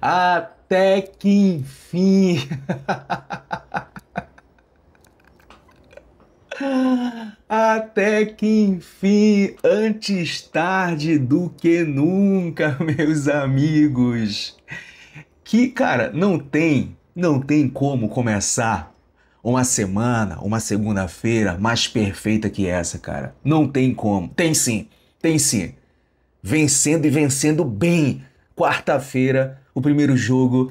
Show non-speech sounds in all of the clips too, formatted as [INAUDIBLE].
Até que enfim. [LAUGHS] Até que enfim, antes tarde do que nunca, [LAUGHS] meus amigos. Que, cara, não tem, não tem como começar uma semana, uma segunda-feira mais perfeita que essa, cara. Não tem como. Tem sim, tem sim. Vencendo e vencendo bem quarta-feira, o primeiro jogo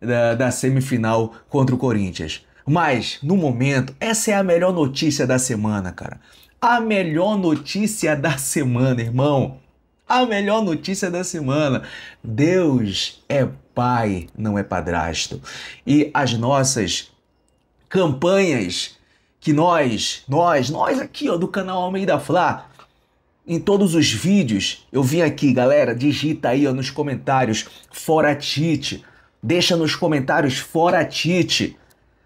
da, da semifinal contra o Corinthians. Mas, no momento, essa é a melhor notícia da semana, cara. A melhor notícia da semana, irmão. A melhor notícia da semana. Deus é pai, não é padrasto. E as nossas campanhas que nós, nós, nós aqui ó, do canal Almeida Flá, em todos os vídeos. Eu vim aqui, galera, digita aí ó, nos comentários fora Tite. Deixa nos comentários fora Tite.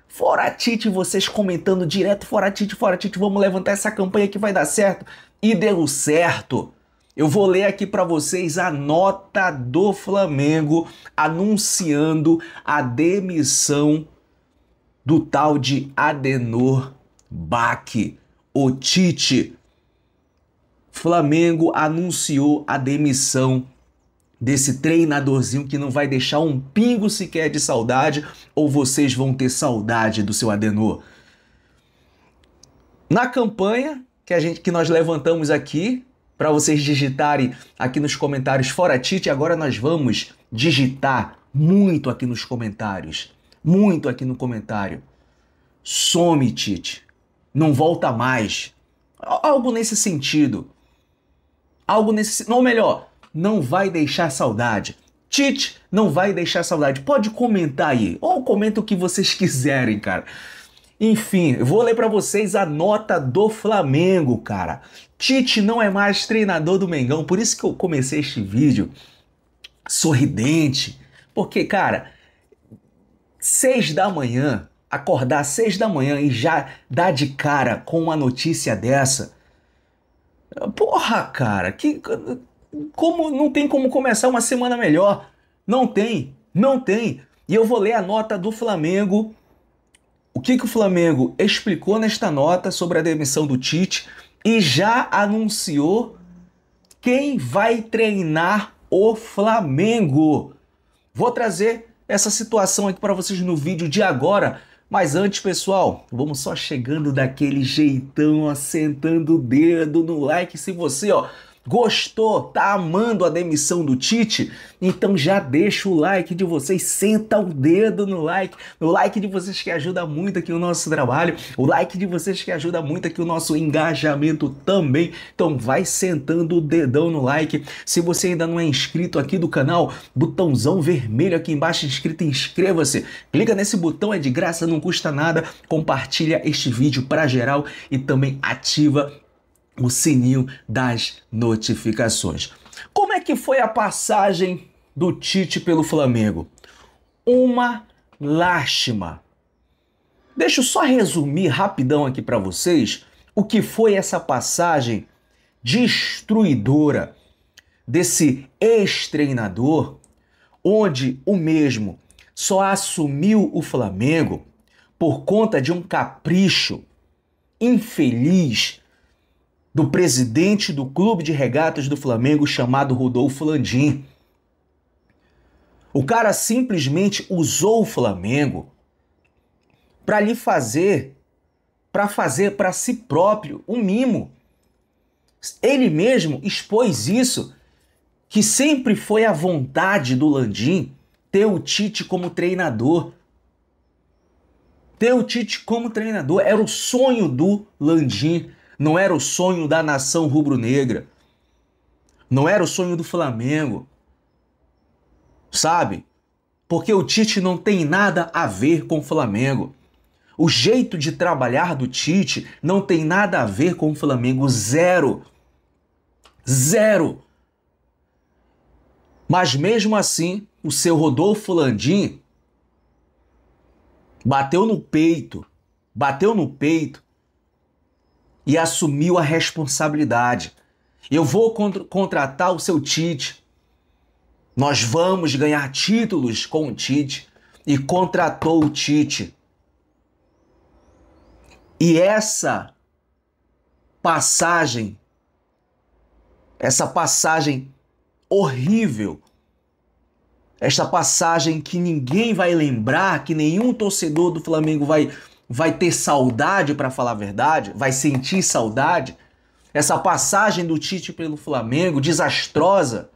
Fora Tite, vocês comentando direto fora Tite, fora Tite, vamos levantar essa campanha que vai dar certo. E deu certo. Eu vou ler aqui para vocês a nota do Flamengo anunciando a demissão do tal de Adenor Bach. O Tite Flamengo anunciou a demissão desse treinadorzinho que não vai deixar um pingo sequer de saudade, ou vocês vão ter saudade do seu Adenor. Na campanha que a gente que nós levantamos aqui, para vocês digitarem aqui nos comentários fora Tite, agora nós vamos digitar muito aqui nos comentários, muito aqui no comentário. Some Tite, não volta mais. Algo nesse sentido. Algo nesse. Ou melhor, não vai deixar saudade. Tite não vai deixar saudade. Pode comentar aí. Ou comenta o que vocês [LAUGHS] quiserem, cara. Enfim, vou ler para vocês a nota do Flamengo, cara. Tite não é mais treinador do Mengão, por isso que eu comecei este vídeo sorridente. Porque, cara, seis da manhã, acordar seis da manhã e já dar de cara com uma notícia dessa, Porra, cara, que como não tem como começar uma semana melhor? Não tem, não tem. E eu vou ler a nota do Flamengo. O que, que o Flamengo explicou nesta nota sobre a demissão do Tite e já anunciou quem vai treinar o Flamengo. Vou trazer essa situação aqui para vocês no vídeo de agora mas antes, pessoal, vamos só chegando daquele jeitão, assentando o dedo no like se você, ó Gostou? Tá amando a demissão do Tite? Então já deixa o like de vocês, senta o dedo no like, no like de vocês que ajuda muito aqui o nosso trabalho, o like de vocês que ajuda muito aqui o nosso engajamento também. Então vai sentando o dedão no like. Se você ainda não é inscrito aqui do canal, botãozão vermelho aqui embaixo inscrito, inscreva-se. Clica nesse botão, é de graça, não custa nada. Compartilha este vídeo para geral e também ativa o sininho das notificações. Como é que foi a passagem do Tite pelo Flamengo? Uma lástima. Deixa eu só resumir rapidão aqui para vocês o que foi essa passagem destruidora desse ex-treinador, onde o mesmo só assumiu o Flamengo por conta de um capricho infeliz do presidente do Clube de Regatas do Flamengo chamado Rodolfo Landim. O cara simplesmente usou o Flamengo para lhe fazer, para fazer para si próprio um mimo. Ele mesmo expôs isso, que sempre foi a vontade do Landim ter o Tite como treinador. Ter o Tite como treinador era o sonho do Landim não era o sonho da nação rubro-negra. Não era o sonho do Flamengo. Sabe? Porque o Tite não tem nada a ver com o Flamengo. O jeito de trabalhar do Tite não tem nada a ver com o Flamengo. Zero. Zero. Mas mesmo assim, o seu Rodolfo Landim bateu no peito, bateu no peito e assumiu a responsabilidade. Eu vou contra contratar o seu Tite. Nós vamos ganhar títulos com o Tite. E contratou o Tite. E essa passagem, essa passagem horrível, esta passagem que ninguém vai lembrar, que nenhum torcedor do Flamengo vai vai ter saudade para falar a verdade, vai sentir saudade. Essa passagem do Tite pelo Flamengo, desastrosa,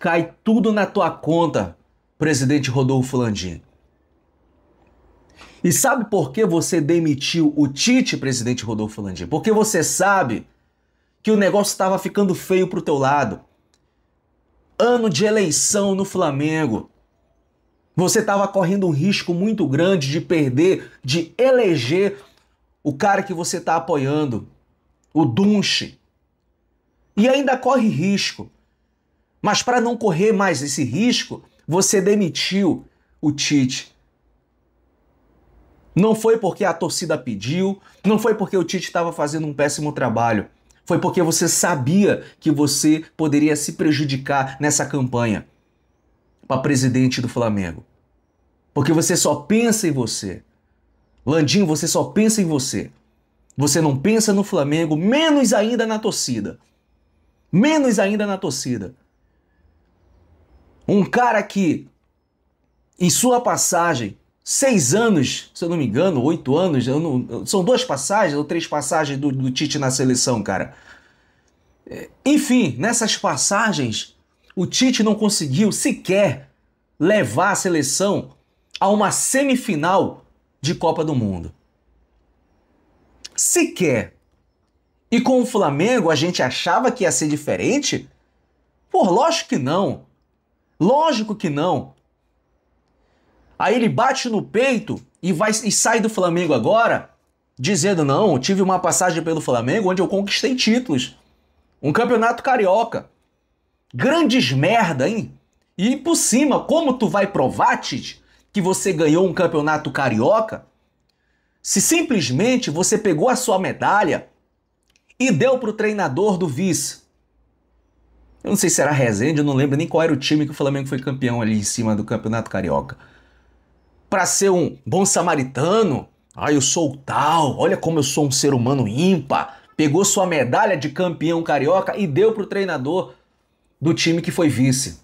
cai tudo na tua conta, presidente Rodolfo Landim. E sabe por que você demitiu o Tite, presidente Rodolfo Landim? Porque você sabe que o negócio estava ficando feio pro teu lado. Ano de eleição no Flamengo. Você estava correndo um risco muito grande de perder, de eleger o cara que você está apoiando, o Dunche. E ainda corre risco. Mas para não correr mais esse risco, você demitiu o Tite. Não foi porque a torcida pediu, não foi porque o Tite estava fazendo um péssimo trabalho. Foi porque você sabia que você poderia se prejudicar nessa campanha para presidente do Flamengo. Porque você só pensa em você. Landim, você só pensa em você. Você não pensa no Flamengo, menos ainda na torcida. Menos ainda na torcida. Um cara que, em sua passagem, seis anos, se eu não me engano, oito anos, não, são duas passagens ou três passagens do, do Tite na seleção, cara. É, enfim, nessas passagens, o Tite não conseguiu sequer levar a seleção a uma semifinal de Copa do Mundo. Sequer. E com o Flamengo a gente achava que ia ser diferente? por lógico que não. Lógico que não. Aí ele bate no peito e vai e sai do Flamengo agora, dizendo não, tive uma passagem pelo Flamengo onde eu conquistei títulos, um campeonato carioca, grandes merda, hein? E por cima, como tu vai provar, Tite, que você ganhou um campeonato carioca? Se simplesmente você pegou a sua medalha e deu para o treinador do vice. Eu não sei se era Rezende, eu não lembro nem qual era o time que o Flamengo foi campeão ali em cima do Campeonato Carioca. Para ser um bom samaritano, ah, eu sou o tal, olha como eu sou um ser humano ímpar. Pegou sua medalha de campeão carioca e deu para o treinador do time que foi vice.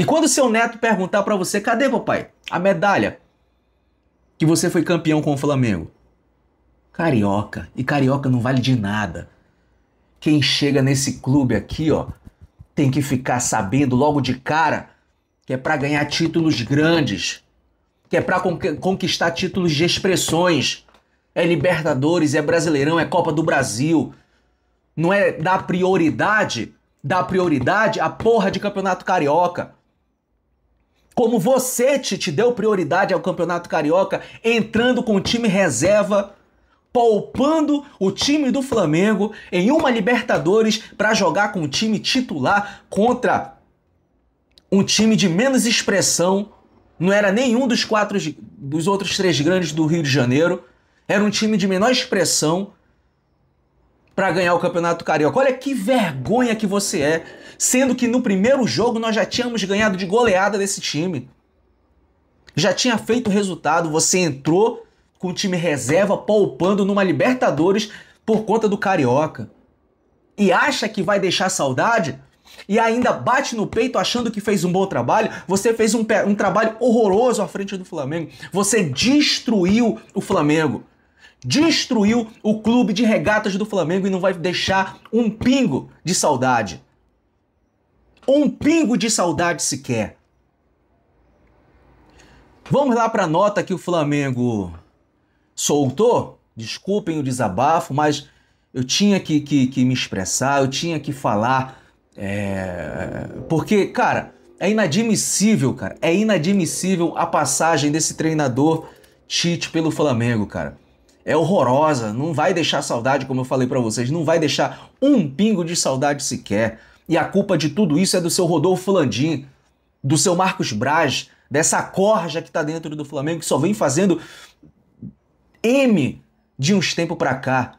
E quando seu neto perguntar para você, cadê papai? A medalha que você foi campeão com o Flamengo. Carioca, e carioca não vale de nada. Quem chega nesse clube aqui, ó, tem que ficar sabendo logo de cara que é para ganhar títulos grandes, que é para conquistar títulos de expressões. É Libertadores, é Brasileirão, é Copa do Brasil. Não é dar prioridade, dar prioridade à porra de Campeonato Carioca como você, te deu prioridade ao Campeonato Carioca, entrando com o time reserva, poupando o time do Flamengo em uma Libertadores para jogar com o time titular contra um time de menos expressão. Não era nenhum dos quatro dos outros três grandes do Rio de Janeiro. Era um time de menor expressão para ganhar o Campeonato Carioca. Olha que vergonha que você é sendo que no primeiro jogo nós já tínhamos ganhado de goleada desse time. Já tinha feito o resultado, você entrou com o time reserva poupando numa Libertadores por conta do Carioca. E acha que vai deixar saudade? E ainda bate no peito achando que fez um bom trabalho. Você fez um, um trabalho horroroso à frente do Flamengo. Você destruiu o Flamengo destruiu o clube de regatas do Flamengo e não vai deixar um pingo de saudade um pingo de saudade sequer. Vamos lá para a nota que o Flamengo soltou. Desculpem o desabafo, mas eu tinha que, que, que me expressar, eu tinha que falar. É... Porque, cara, é inadmissível, cara. É inadmissível a passagem desse treinador Tite pelo Flamengo, cara. É horrorosa, não vai deixar saudade, como eu falei para vocês, não vai deixar um pingo de saudade sequer. E a culpa de tudo isso é do seu Rodolfo Landim, do seu Marcos Braz, dessa corja que está dentro do Flamengo, que só vem fazendo M de uns tempos para cá.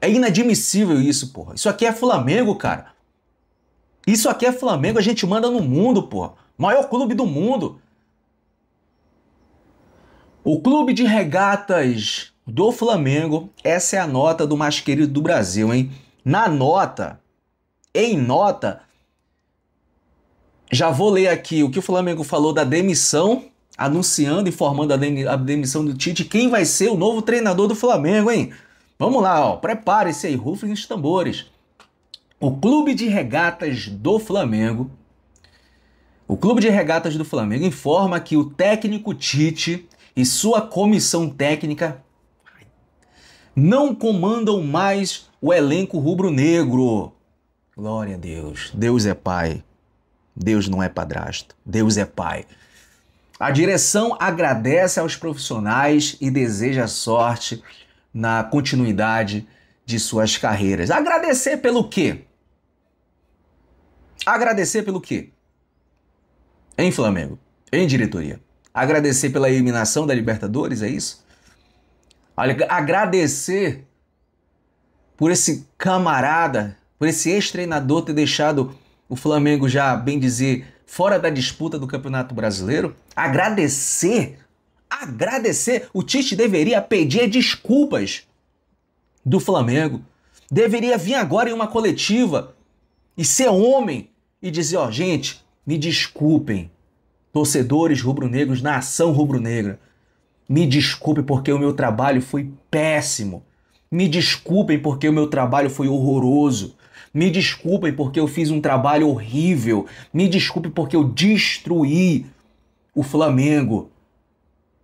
É inadmissível isso, porra. Isso aqui é Flamengo, cara. Isso aqui é Flamengo, a gente manda no mundo, porra. Maior clube do mundo. O clube de regatas do Flamengo, essa é a nota do mais querido do Brasil, hein? Na nota, em nota. Já vou ler aqui o que o Flamengo falou da demissão, anunciando e informando a demissão do Tite. Quem vai ser o novo treinador do Flamengo, hein? Vamos lá, ó. Prepare-se aí, rufem os tambores. O Clube de Regatas do Flamengo. O Clube de Regatas do Flamengo informa que o técnico Tite e sua comissão técnica não comandam mais o elenco rubro-negro. Glória a Deus. Deus é Pai. Deus não é padrasto. Deus é Pai. A direção agradece aos profissionais e deseja sorte na continuidade de suas carreiras. Agradecer pelo quê? Agradecer pelo quê? Em Flamengo, em diretoria. Agradecer pela eliminação da Libertadores, é isso? olha Agradecer por esse camarada por esse ex-treinador ter deixado o Flamengo já, bem dizer, fora da disputa do Campeonato Brasileiro. Agradecer, agradecer. O Tite deveria pedir desculpas do Flamengo. Deveria vir agora em uma coletiva e ser homem e dizer, ó, oh, gente, me desculpem, torcedores rubro-negros, nação rubro-negra. Me desculpem porque o meu trabalho foi péssimo. Me desculpem porque o meu trabalho foi horroroso. Me desculpem porque eu fiz um trabalho horrível. Me desculpe porque eu destruí o Flamengo.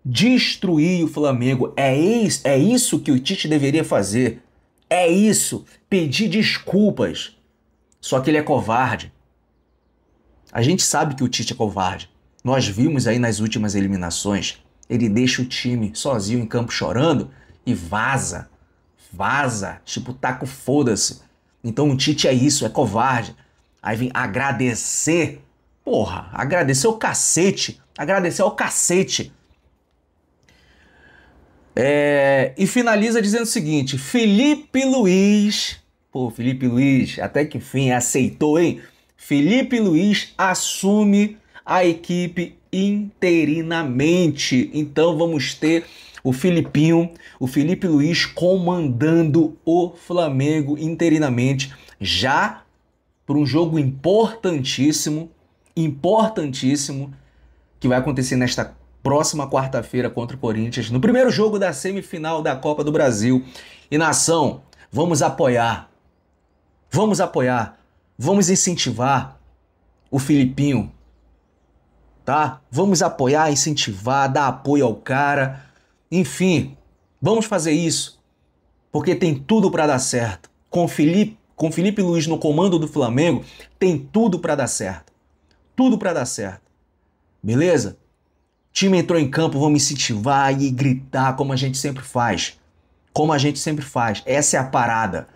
Destruí o Flamengo. É isso, é isso que o Tite deveria fazer. É isso. Pedir desculpas. Só que ele é covarde. A gente sabe que o Tite é covarde. Nós vimos aí nas últimas eliminações. Ele deixa o time sozinho em campo chorando e vaza. Vaza. Tipo, taco foda-se. Então o Tite é isso, é covarde. Aí vem agradecer. Porra, agradecer o cacete. Agradecer ao cacete. É, e finaliza dizendo o seguinte: Felipe Luiz. Pô, Felipe Luiz, até que fim aceitou, hein? Felipe Luiz assume a equipe interinamente. Então vamos ter o Filipinho, o Felipe Luiz comandando o Flamengo interinamente já para um jogo importantíssimo, importantíssimo que vai acontecer nesta próxima quarta-feira contra o Corinthians, no primeiro jogo da semifinal da Copa do Brasil. E nação, vamos apoiar. Vamos apoiar. Vamos incentivar o Filipinho. Tá? Vamos apoiar, incentivar, dar apoio ao cara enfim, vamos fazer isso, porque tem tudo para dar certo. Com Felipe, com Felipe Luiz no comando do Flamengo, tem tudo para dar certo. Tudo para dar certo. Beleza? Time entrou em campo, vamos incentivar e gritar como a gente sempre faz. Como a gente sempre faz. Essa é a parada.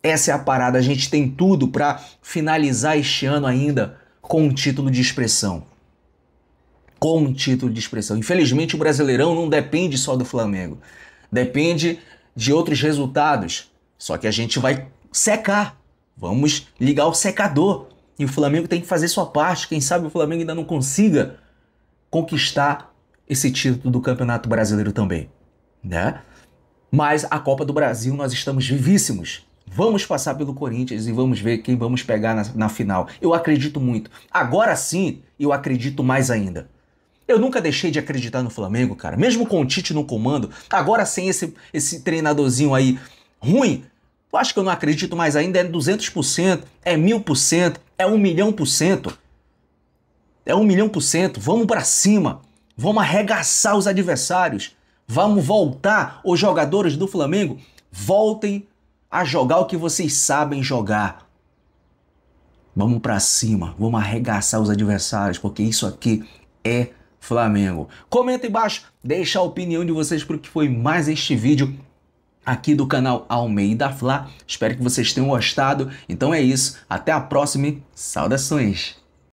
Essa é a parada. A gente tem tudo para finalizar este ano ainda com um título de expressão com um título de expressão. Infelizmente, o Brasileirão não depende só do Flamengo. Depende de outros resultados. Só que a gente vai secar. Vamos ligar o secador. E o Flamengo tem que fazer sua parte. Quem sabe o Flamengo ainda não consiga conquistar esse título do Campeonato Brasileiro também, né? Mas a Copa do Brasil nós estamos vivíssimos. Vamos passar pelo Corinthians e vamos ver quem vamos pegar na, na final. Eu acredito muito. Agora sim, eu acredito mais ainda. Eu nunca deixei de acreditar no Flamengo, cara. Mesmo com o Tite no comando, agora sem esse, esse treinadorzinho aí ruim, eu acho que eu não acredito mais ainda. É 200%, é 1000%, é 1 milhão por cento. É 1 milhão por cento. Vamos para cima. Vamos arregaçar os adversários. Vamos voltar. Os jogadores do Flamengo, voltem a jogar o que vocês sabem jogar. Vamos para cima, vamos arregaçar os adversários, porque isso aqui é Flamengo. Comenta embaixo, deixa a opinião de vocês para o que foi mais este vídeo aqui do canal Almeida Fla. Espero que vocês tenham gostado. Então é isso, até a próxima e saudações!